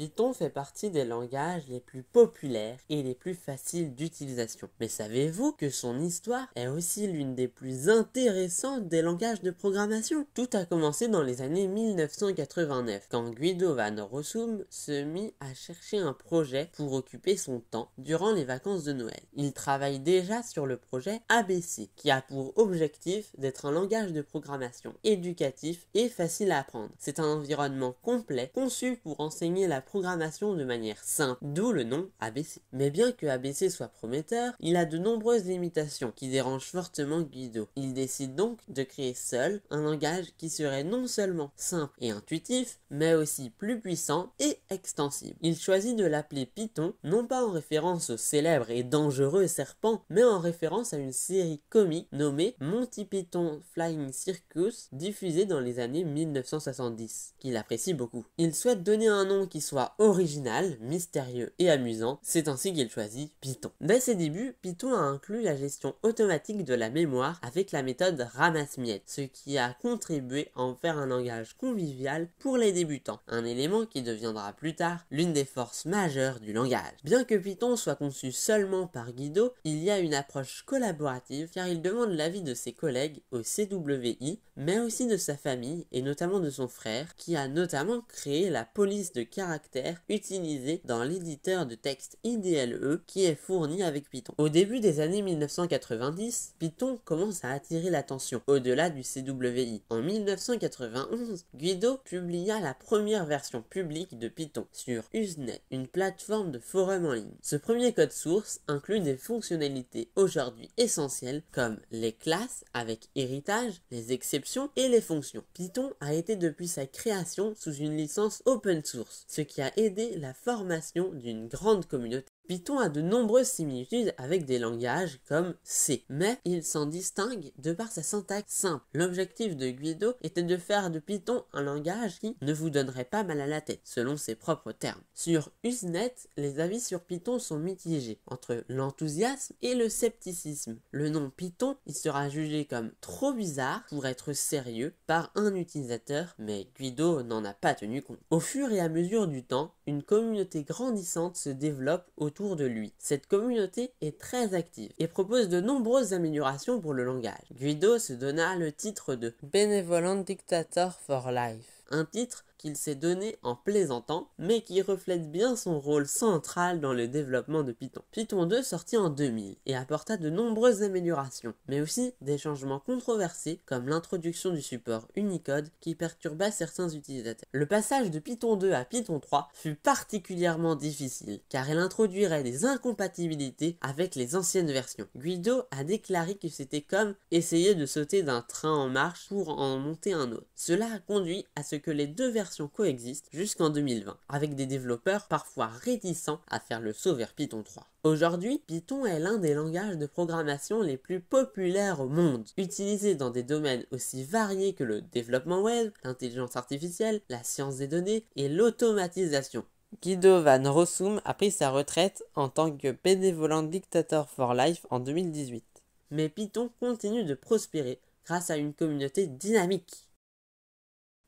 Python fait partie des langages les plus populaires et les plus faciles d'utilisation. Mais savez-vous que son histoire est aussi l'une des plus intéressantes des langages de programmation Tout a commencé dans les années 1989, quand Guido van Rossum se mit à chercher un projet pour occuper son temps durant les vacances de Noël. Il travaille déjà sur le projet ABC, qui a pour objectif d'être un langage de programmation éducatif et facile à apprendre. C'est un environnement complet conçu pour enseigner la programmation de manière simple, d'où le nom ABC. Mais bien que ABC soit prometteur, il a de nombreuses limitations qui dérangent fortement Guido. Il décide donc de créer seul un langage qui serait non seulement simple et intuitif, mais aussi plus puissant et extensible. Il choisit de l'appeler Python, non pas en référence au célèbre et dangereux serpent, mais en référence à une série comique nommée Monty Python Flying Circus, diffusée dans les années 1970, qu'il apprécie beaucoup. Il souhaite donner un nom qui soit original, mystérieux et amusant, c'est ainsi qu'il choisit Python. Dès ses débuts, Python a inclus la gestion automatique de la mémoire avec la méthode ramasse-miettes, ce qui a contribué à en faire un langage convivial pour les débutants, un élément qui deviendra plus tard l'une des forces majeures du langage. Bien que Python soit conçu seulement par Guido, il y a une approche collaborative car il demande l'avis de ses collègues au CWI, mais aussi de sa famille et notamment de son frère, qui a notamment créé la police de caractère utilisé utilisés dans l'éditeur de texte IDLE qui est fourni avec Python. Au début des années 1990, Python commence à attirer l'attention au-delà du CWI. En 1991, Guido publia la première version publique de Python sur Usenet, une plateforme de forum en ligne. Ce premier code source inclut des fonctionnalités aujourd'hui essentielles comme les classes avec héritage, les exceptions et les fonctions. Python a été depuis sa création sous une licence open source, ce qui a aidé la formation d'une grande communauté. Python a de nombreuses similitudes avec des langages comme C, mais il s'en distingue de par sa syntaxe simple. L'objectif de Guido était de faire de Python un langage qui ne vous donnerait pas mal à la tête, selon ses propres termes. Sur Usenet, les avis sur Python sont mitigés, entre l'enthousiasme et le scepticisme. Le nom Python y sera jugé comme trop bizarre pour être sérieux par un utilisateur, mais Guido n'en a pas tenu compte. Au fur et à mesure du temps, une communauté grandissante se développe autour de lui. Cette communauté est très active et propose de nombreuses améliorations pour le langage. Guido se donna le titre de Benevolent Dictator for Life, un titre qu'il s'est donné en plaisantant, mais qui reflète bien son rôle central dans le développement de Python. Python 2 sortit en 2000 et apporta de nombreuses améliorations, mais aussi des changements controversés comme l'introduction du support Unicode qui perturba certains utilisateurs. Le passage de Python 2 à Python 3 fut particulièrement difficile car elle introduirait des incompatibilités avec les anciennes versions. Guido a déclaré que c'était comme essayer de sauter d'un train en marche pour en monter un autre. Cela a conduit à ce que les deux versions coexistent jusqu'en 2020, avec des développeurs parfois réticents à faire le saut vers Python 3. Aujourd'hui, Python est l'un des langages de programmation les plus populaires au monde, utilisé dans des domaines aussi variés que le développement web, l'intelligence artificielle, la science des données et l'automatisation. Guido van Rossum a pris sa retraite en tant que bénévolant dictator for life en 2018. Mais Python continue de prospérer grâce à une communauté dynamique.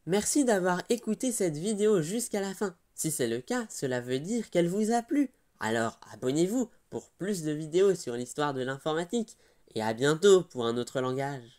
Merci d'avoir écouté cette vidéo jusqu'à la fin. Si c'est le cas, cela veut dire qu'elle vous a plu. Alors abonnez-vous pour plus de vidéos sur l'histoire de l'informatique, et à bientôt pour un autre langage.